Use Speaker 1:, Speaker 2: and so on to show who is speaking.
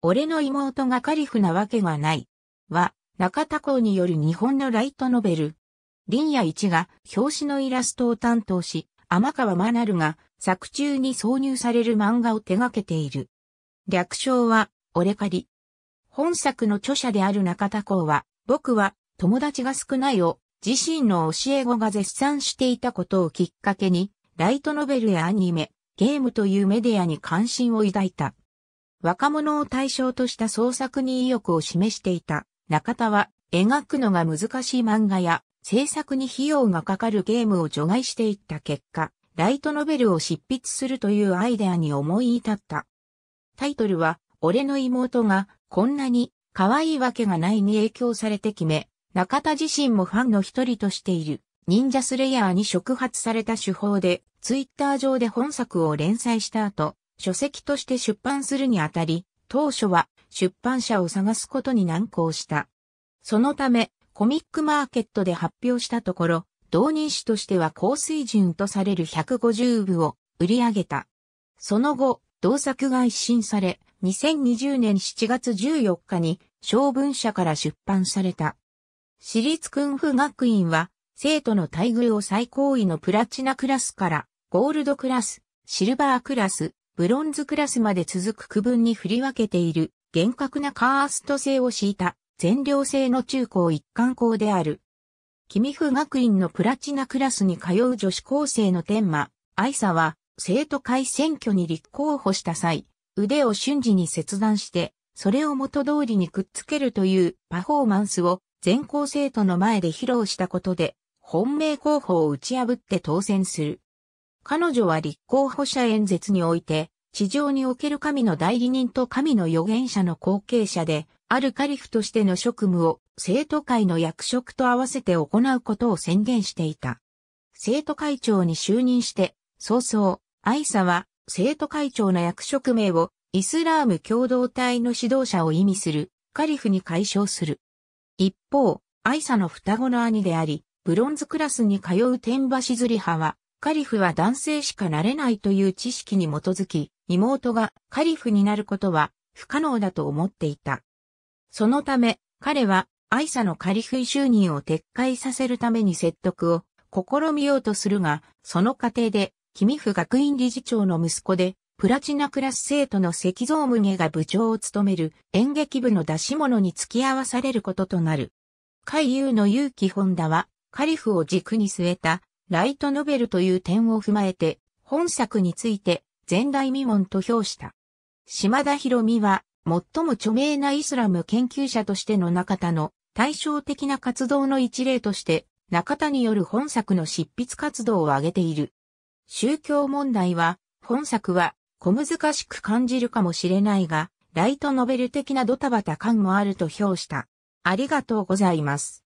Speaker 1: 俺の妹がカリフなわけがない。は、中田公による日本のライトノベル。林野一が表紙のイラストを担当し、天川マナルが作中に挿入される漫画を手掛けている。略称は、俺カリ。本作の著者である中田公は、僕は友達が少ないを自身の教え子が絶賛していたことをきっかけに、ライトノベルやアニメ、ゲームというメディアに関心を抱いた。若者を対象とした創作に意欲を示していた中田は描くのが難しい漫画や制作に費用がかかるゲームを除外していった結果、ライトノベルを執筆するというアイデアに思い至った。タイトルは、俺の妹がこんなに可愛いわけがないに影響されて決め、中田自身もファンの一人としている、忍者スレイヤーに触発された手法で、ツイッター上で本作を連載した後、書籍として出版するにあたり、当初は出版社を探すことに難航した。そのため、コミックマーケットで発表したところ、同人誌としては高水準とされる150部を売り上げた。その後、同作が一新され、2020年7月14日に、小文社から出版された。私立君府学院は、生徒の待遇を最高位のプラチナクラスから、ゴールドクラス、シルバークラス、ブロンズクラスまで続く区分に振り分けている厳格なカースト制を敷いた全寮制の中高一貫校である。君府学院のプラチナクラスに通う女子高生の天馬、愛沙は生徒会選挙に立候補した際、腕を瞬時に切断して、それを元通りにくっつけるというパフォーマンスを全校生徒の前で披露したことで、本命候補を打ち破って当選する。彼女は立候補者演説において、地上における神の代理人と神の預言者の後継者で、あるカリフとしての職務を生徒会の役職と合わせて行うことを宣言していた。生徒会長に就任して、早々、アイサは生徒会長の役職名をイスラーム共同体の指導者を意味するカリフに解消する。一方、アイサの双子の兄であり、ブロンズクラスに通う天橋釣り派は、カリフは男性しかなれないという知識に基づき、妹がカリフになることは不可能だと思っていた。そのため、彼はアイサのカリフ就任を撤回させるために説得を試みようとするが、その過程で、キミフ学院理事長の息子で、プラチナクラス生徒の石像無下が部長を務める演劇部の出し物に付き合わされることとなる。海遊の勇気本田は、カリフを軸に据えたライトノベルという点を踏まえて、本作について、前代未聞と評した。島田博美は、最も著名なイスラム研究者としての中田の対照的な活動の一例として、中田による本作の執筆活動を挙げている。宗教問題は、本作は小難しく感じるかもしれないが、ライトノベル的なドタバタ感もあると評した。ありがとうございます。